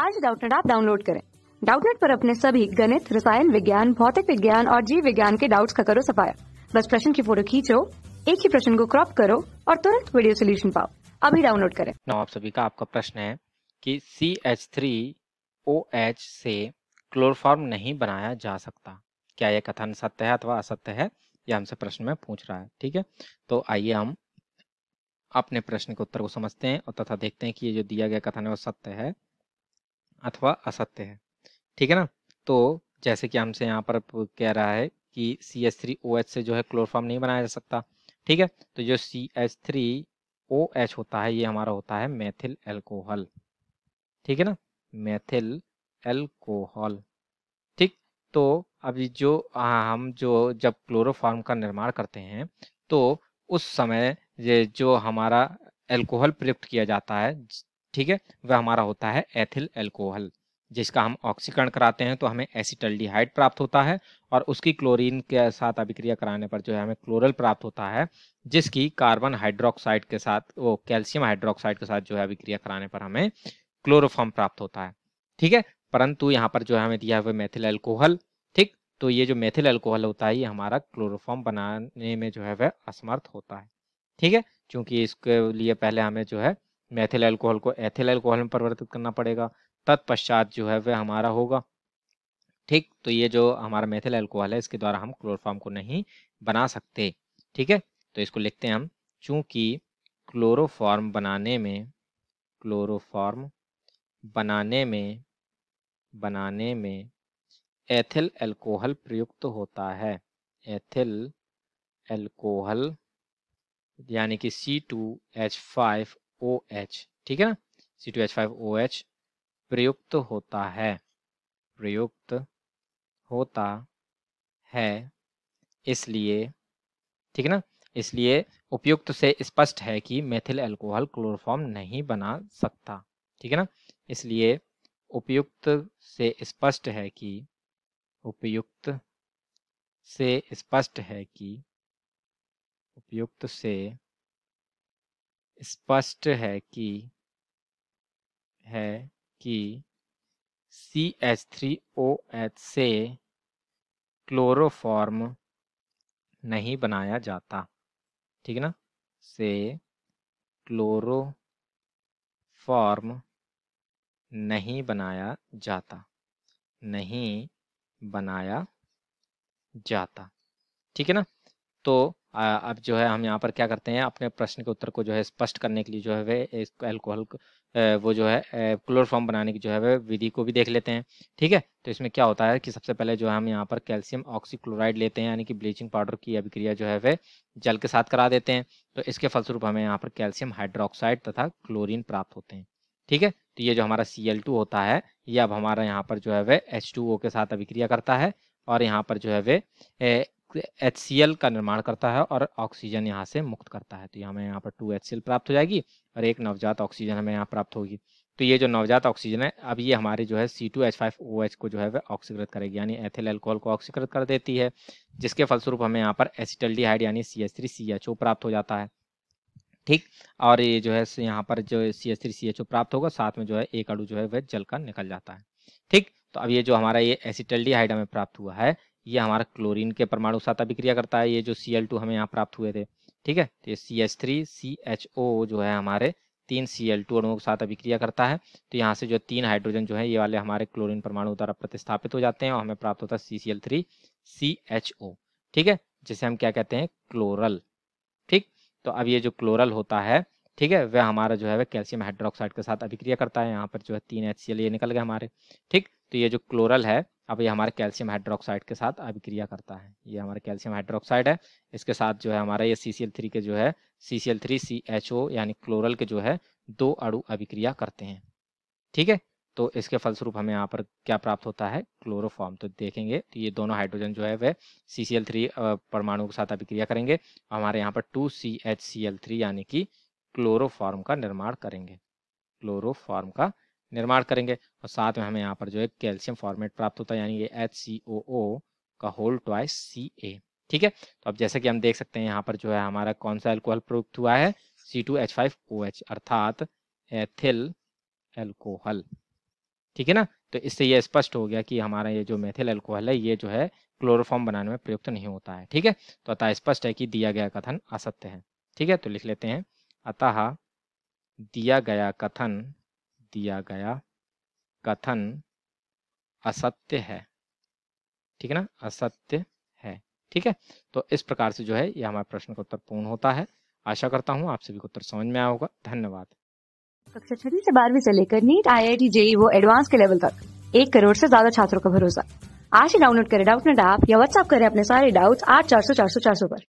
आज डाउटनेट आप डाउनलोड करें डाउटनेट पर अपने सभी गणित रसायन विज्ञान भौतिक विज्ञान और जीव विज्ञान के डाउट्स का करो सफाया बस प्रश्न की फोटो खींचो एक ही प्रश्न को क्रॉप करो और तुरंत वीडियो सोल्यूशन पाओ अभी डाउनलोड करें नौ आप सभी का आपका प्रश्न है कि C H three O H से क्लोरफॉर्म नहीं बनाया जा सकता क्या यह कथन सत्य है अथवा असत्य है यह हमसे प्रश्न में पूछ रहा है ठीक है तो आइए हम अपने प्रश्न के उत्तर को समझते हैं और तथा देखते हैं कि ये जो दिया गया कथन है वो सत्य है अथवा असत्य है ठीक है ना तो जैसे कि हमसे यहाँ पर कह रहा है कि C H three O H से जो है क्लोरोफॉर्म नहीं बनाया जा सकता ठीक है तो जो C H three O H होता है ये हमारा होता है मेथिल एल्कोहल ठीक है ना मेथिल एल्कोहल ठीक तो अभी जो आ, हाँ, हम जो जब क्लोरोफॉर्म का निर्माण करते हैं तो उस समय ये जो हमारा एल्कोहल प्रयुक्त किया जाता है ठीक है वह हमारा होता है एथिल एल्कोहल जिसका हम ऑक्सीकरण कराते हैं तो हमें एसिटल्डिहाइड प्राप्त होता है और उसकी क्लोरीन के साथ अभिक्रिया कराने पर जो है हमें क्लोरल प्राप्त होता है जिसकी कार्बन हाइड्रोक्साइड के साथ वो कैल्शियम हाइड्रोक्साइड के साथ जो है अभिक्रिया कराने पर हमें क्लोरोफॉर्म प्राप्त होता है ठीक है परंतु यहाँ पर जो है हमें दिया हुआ मेथिल एल्कोहल ठीक तो ये जो मेथिल एल्कोहल होता है ये हमारा क्लोरोफॉर्म बनाने में जो है वह असमर्थ होता है ठीक है क्योंकि इसके लिए पहले हमें जो है मैथिल एल्कोहल को एथिल एल्कोहल में परिवर्तित करना पड़ेगा तत्पश्चात जो है वह हमारा होगा ठीक तो ये जो हमारा मैथिल एल्कोहल है इसके द्वारा हम क्लोरोफार्म को नहीं बना सकते ठीक है तो इसको लिखते हैं हम चूंकि क्लोरोफॉर्म बनाने में क्लोरोफॉर्म बनाने में बनाने में एथिल एल्कोहल प्रयुक्त होता है एथिल एल्कोहल यानी कि C two H five O H ठीक है ना C two H five O H प्रयुक्त होता है प्रयुक्त होता है इसलिए ठीक है ना इसलिए उपयुक्त से स्पष्ट है कि मेथिल एल्कोहल क्लोरोफॉर्म नहीं बना सकता ठीक है ना इसलिए उपयुक्त से स्पष्ट है कि उपयुक्त से स्पष्ट है कि उपयुक्त से स्पष्ट है कि है कि C H three O H से क्लोरोफॉर्म नहीं बनाया जाता ठीक है ना से क्लोरोफॉर्म नहीं बनाया जाता नहीं बनाया जाता ठीक है ना तो अब जो है हम यहाँ पर क्या करते हैं अपने प्रश्न के उत्तर को जो है स्पष्ट करने के लिए जो है वे एल्कोहल वो जो है क्लोरोफॉर्म बनाने की जो है वे विधि को भी देख लेते हैं ठीक है तो इसमें क्या होता है कि सबसे पहले जो है हम यहाँ पर कैल्शियम ऑक्सीक्लोराइड लेते हैं यानी कि ब्लीचिंग पाउडर की अभिक्रिया जो है वे जल के साथ करा देते हैं तो इसके फलस्वरूप हमें यहाँ पर कैल्शियम हाइड्रोक्साइड तथा क्लोरिन प्राप्त होते हैं ठीक है तो ये जो हमारा सी होता है ये अब हमारा यहाँ पर जो है वे एच के साथ अभिक्रिया करता है और यहाँ पर जो है वे एच का निर्माण करता है और ऑक्सीजन यहाँ से मुक्त करता है तो हमें यहाँ पर टू एच प्राप्त हो जाएगी और एक नवजात ऑक्सीजन हमें यहाँ प्राप्त होगी तो ये जो नवजात ऑक्सीजन है अब ये हमारे जो है C two H five O H को जो है वह ऑक्सीकृत करेगी यानी एथिल एल्कोहल को ऑक्सीकृत कर देती है जिसके फलस्वरूप हमें यहाँ पर एसिटल्डिहाइड यानी C H three C H O प्राप्त हो जाता है ठीक और ये जो है यहाँ पर जो C H three C H O प्राप्त होगा साथ में जो है एक अड़ू जो है वह जल कर निकल जाता है ठीक तो अब ये जो हमारा ये एसिटल्डिहाइड हमें प्राप्त हुआ है ये हमारा क्लोरीन के परमाणु साथ अभिक्रिया करता है ये जो सी एल टू हमें यहाँ प्राप्त हुए थे ठीक है तो ये C H three C H O जो है हमारे तीन सी एल टू अणुओं के साथ अभिक्रिया करता है तो यहाँ से जो तीन हाइड्रोजन जो है ये वाले हमारे क्लोरीन परमाणु द्वारा प्रतिस्थापित हो जाते हैं और हमें प्राप्त होता है C C L three C H O ठीक है जिसे हम क्या कहते हैं क्लोरल ठीक तो अब ये जो क्लोरल होता है ठीक है वह हमारा जो है वह कैल्शियम हाइड्रोक्साइड के साथ अभिक्रिया करता है यहाँ पर जो है तीन एच सी एल ये निकल गए हमारे ठीक तो ये जो क्लोरल है अब ये हमारे कैल्शियम हाइड्रोक्साइड के साथ अभिक्रिया करता है ये हमारे कैल्शियम हाइड्रोक्साइड है इसके साथ जो है हमारा ये सी के जो है सी सी एच ओ यानी क्लोरल के जो है दो अड़ु अभिक्रिया करते हैं ठीक है तो इसके फलस्वरूप हमें यहाँ पर क्या प्राप्त होता है क्लोरोफॉर्म तो देखेंगे तो ये दोनों हाइड्रोजन जो है वह सी सी एल थ्री परमाणु के साथ अभिक्रिया करेंगे हमारे यहाँ पर two C H C L three यानी कि क्लोरोफॉर्म का निर्माण करेंगे क्लोरोफॉर्म का निर्माण करेंगे और साथ में हमें यहाँ पर जो है कैल्शियम फॉर्मेट प्राप्त होता है यानी ये एच सी ओ ओ का होल ट्वाइस सी ए ठीक है तो अब जैसे कि हम देख सकते हैं यहाँ पर जो है हमारा कौन सा एल्कोहल प्रयुक्त हुआ है C two H five O H अर्थात एथिल एल्कोहल ठीक है ना तो इससे ये स्पष्ट हो गया कि हमारा ये जो मेथिल एल्कोहल है ये जो है क्लोरोफॉर्म बनाने में प्रयुक्त नहीं होता है ठीक है तो अतः स्पष्ट है कि दिया गया कथन असत्य है ठीक है तो लिख लेते हैं अतः दिया गया कथन दिया गया कथन असत्य है ठीक है ना असत्य है ठीक है तो इस प्रकार से जो है यह हमारे प्रश्न का उत्तर पूर्ण होता है आशा करता हूँ आप सभी को उत्तर समझ में आया होगा धन्यवाद कक्षा छठी से बारहवीं से लेकर NEET I I T JEE वो एडवांस के लेवल तक एक करोड़ से ज्यादा छात्रों का भरोसा आज ही डाउनलोड करें डाउट नेट ऐप या व्हाट्सअप करें अपने सारे डाउट्स आठ चार सौ चार सौ चार सौ पर